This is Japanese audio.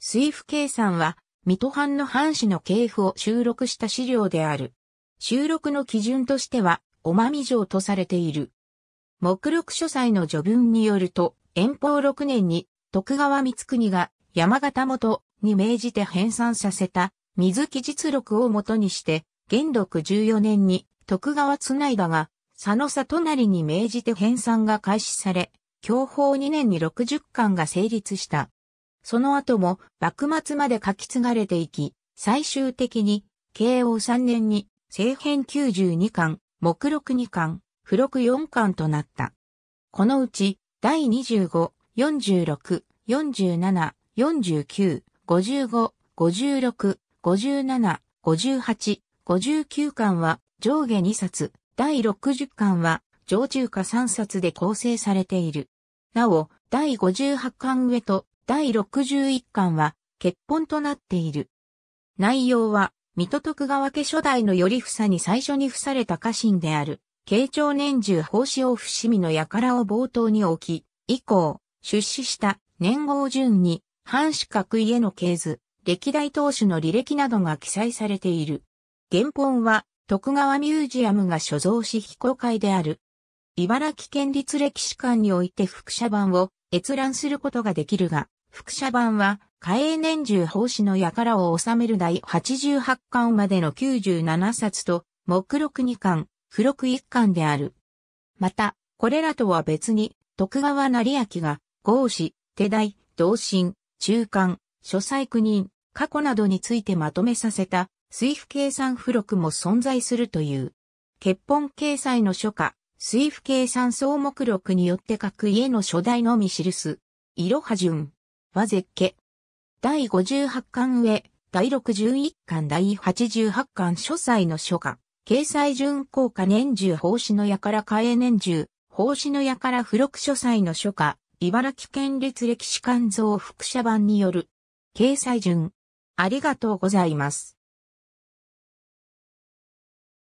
水府計算は、水戸藩の藩士の系譜を収録した資料である。収録の基準としては、おまみ城とされている。目録書斎の序文によると、延宝6年に徳川光国が山形元に命じて編纂させた水木実録を元にして、元禄14年に徳川つないだが、佐野里成に命じて編纂が開始され、享保2年に60巻が成立した。その後も幕末まで書き継がれていき、最終的に、慶応3年に、政編92巻、目録2巻、付録4巻となった。このうち、第25、46、47、49、55、56、57、58、59巻は上下2冊、第60巻は上中下3冊で構成されている。なお、第58巻上と第61巻は、結本となっている。内容は、水戸徳川家初代の頼房に最初に付された家臣である、慶長年中法師を伏見の輩を冒頭に置き、以降、出資した年号順に、藩主各家の系図、歴代当主の履歴などが記載されている。原本は、徳川ミュージアムが所蔵し非公開である。茨城県立歴史館において副写版を閲覧することができるが、副写版は、嘉永年中奉仕の輩を収める第88巻までの97冊と、目録2巻、付録1巻である。また、これらとは別に、徳川成明が、合子、手代、同心、中間、書斎区人、過去などについてまとめさせた、水府計算付録も存在するという。結本掲載の書家、水府計算総目録によって各家の書代のみ記す。いろは順。和絶家。第58巻上、第61巻第88巻書斎の書家。掲載順効果年中奉仕のやから開年中、奉仕のやから付録書斎の書家、茨城県立歴史館像副社版による。掲載順。ありがとうございます。